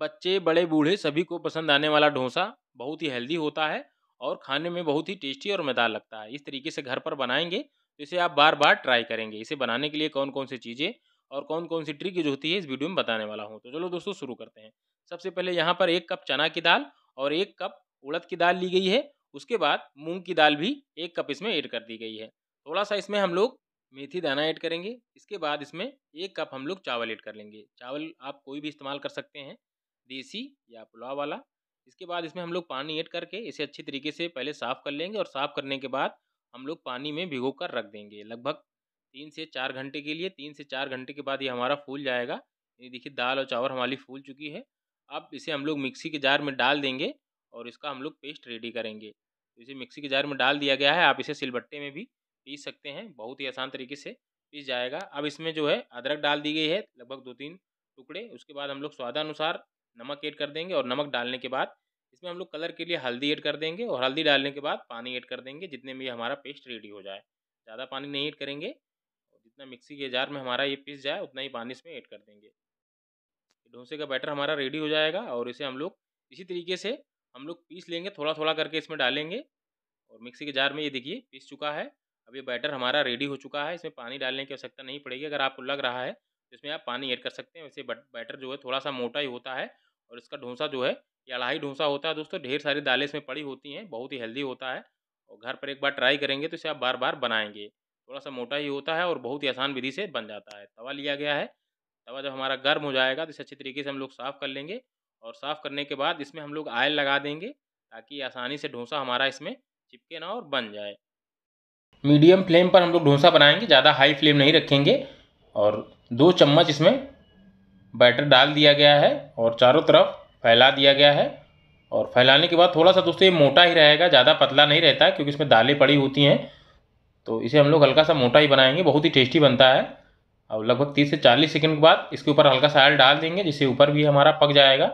बच्चे बड़े बूढ़े सभी को पसंद आने वाला डोसा बहुत ही हेल्दी होता है और खाने में बहुत ही टेस्टी और मज़ेदार लगता है इस तरीके से घर पर बनाएंगे तो इसे आप बार बार ट्राई करेंगे इसे बनाने के लिए कौन कौन सी चीज़ें और कौन कौन सी ट्रिक जो होती है इस वीडियो में बताने वाला हूँ तो चलो दोस्तों शुरू करते हैं सबसे पहले यहाँ पर एक कप चना की दाल और एक कप उड़द की दाल ली गई है उसके बाद मूंग की दाल भी एक कप इसमें ऐड कर दी गई है थोड़ा सा इसमें हम लोग मेथी दाना ऐड करेंगे इसके बाद इसमें एक कप हम लोग चावल ऐड कर लेंगे चावल आप कोई भी इस्तेमाल कर सकते हैं देसी या पुलाव वाला इसके बाद इसमें हम लोग पानी ऐड करके इसे अच्छी तरीके से पहले साफ़ कर लेंगे और साफ़ करने के बाद हम लोग पानी में भिगो कर रख देंगे लगभग तीन से चार घंटे के लिए तीन से चार घंटे के बाद ये हमारा फूल जाएगा ये देखिए दाल और चावल हमारी फूल चुकी है अब इसे हम लोग मिक्सी के जार में डाल देंगे और इसका हम लोग पेस्ट रेडी करेंगे तो इसे मिक्सी के जार में डाल दिया गया है आप इसे सिलबट्टे में भी पीस सकते हैं बहुत ही आसान तरीके से पीस जाएगा अब इसमें जो है अदरक डाल दी गई है लगभग दो तीन टुकड़े उसके बाद हम लोग स्वादानुसार नमक ऐड कर देंगे और नमक डालने के बाद इसमें हम लोग कलर के लिए हल्दी ऐड कर देंगे और हल्दी डालने के बाद पानी ऐड कर देंगे जितने में हमारा पेस्ट रेडी हो जाए ज़्यादा पानी नहीं ऐड करेंगे और जितना मिक्सी के जार में हमारा ये पीस जाए उतना ही पानी इसमें ऐड कर देंगे डोसे का बैटर हमारा रेडी हो जाएगा और इसे हम लोग इसी तरीके से हम लोग पीस लेंगे थोड़ा थोड़ा करके इसमें डालेंगे और मिक्सी के जार में ये देखिए पीस चुका है अब ये बैटर हमारा रेडी हो चुका है इसमें पानी डालने की आवश्यकता नहीं पड़ेगी अगर आपको लग रहा है जिसमें आप पानी ऐड कर सकते हैं वैसे बैटर जो है थोड़ा सा मोटा ही होता है और इसका डोसा जो है ये अढ़ाई डोसा होता है दोस्तों ढेर सारी दालें इसमें पड़ी होती हैं बहुत ही हेल्दी होता है और घर पर एक बार ट्राई करेंगे तो इसे आप बार बार बनाएंगे थोड़ा सा मोटा ही होता है और बहुत ही आसान विधि से बन जाता है तवा लिया गया है तवा जब हमारा गर्म हो जाएगा तो इसे अच्छे तरीके से हम लोग साफ़ कर लेंगे और साफ़ करने के बाद इसमें हम लोग आयल लगा देंगे ताकि आसानी से ढोंसा हमारा इसमें चिपके ना और बन जाए मीडियम फ्लेम पर हम लोग डोसा बनाएंगे ज़्यादा हाई फ्लेम नहीं रखेंगे और दो चम्मच इसमें बैटर डाल दिया गया है और चारों तरफ फैला दिया गया है और फैलाने के बाद थोड़ा सा दोस्तों ये मोटा ही रहेगा ज़्यादा पतला नहीं रहता क्योंकि इसमें दालें पड़ी होती हैं तो इसे हम लोग हल्का सा मोटा ही बनाएंगे बहुत ही टेस्टी बनता है और लगभग तीस से चालीस सेकेंड के बाद इसके ऊपर हल्का सा ऑयल डाल देंगे जिससे ऊपर भी हमारा पक जाएगा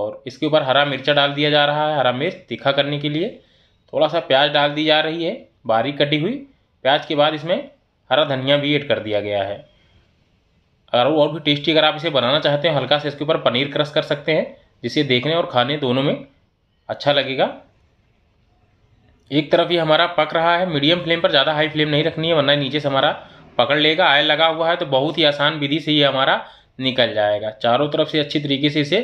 और इसके ऊपर हरा मिर्चा डाल दिया जा रहा है हरा मिर्च तीखा करने के लिए थोड़ा सा प्याज डाल दी जा रही है बारीक कटी हुई प्याज के बाद इसमें हरा धनिया भी ऐड कर दिया गया है अगर वो और भी टेस्टी अगर आप इसे बनाना चाहते हैं हल्का से इसके ऊपर पनीर क्रश कर सकते हैं जिसे देखने और खाने दोनों में अच्छा लगेगा एक तरफ ये हमारा पक रहा है मीडियम फ्लेम पर ज़्यादा हाई फ्लेम नहीं रखनी है वरना नीचे से हमारा पकड़ लेगा आयल लगा हुआ है तो बहुत ही आसान विधि से ये हमारा निकल जाएगा चारों तरफ से अच्छी तरीके से इसे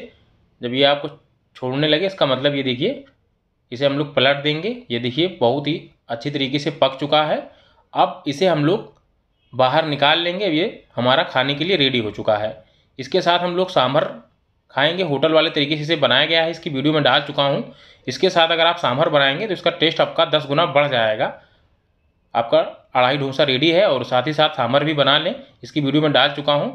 जब ये आपको छोड़ने लगे इसका मतलब ये देखिए इसे हम लोग पलट देंगे ये देखिए बहुत ही अच्छी तरीके से पक चुका है अब इसे हम लोग बाहर निकाल लेंगे ये हमारा खाने के लिए रेडी हो चुका है इसके साथ हम लोग सांभर खाएंगे होटल वाले तरीके से इसे बनाया गया है इसकी वीडियो में डाल चुका हूँ इसके साथ अगर आप सांभर बनाएंगे तो इसका टेस्ट आपका दस गुना बढ़ जाएगा आपका अढ़ाई डोसा रेडी है और साथ ही साथ सांभर भी बना लें इसकी वीडियो में डाल चुका हूँ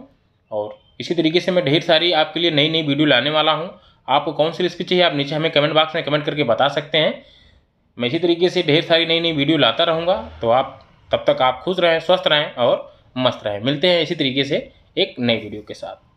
और इसी तरीके से मैं ढेर सारी आपके लिए नई नई वीडियो लाने वाला हूँ आपको कौन सी रेसिपी चाहिए आप नीचे हमें कमेंट बॉक्स में कमेंट करके बता सकते हैं मैं इसी तरीके से ढेर सारी नई नई वीडियो लाता रहूँगा तो आप तब तक आप खुश रहें स्वस्थ रहें और मस्त रहें मिलते हैं इसी तरीके से एक नई वीडियो के साथ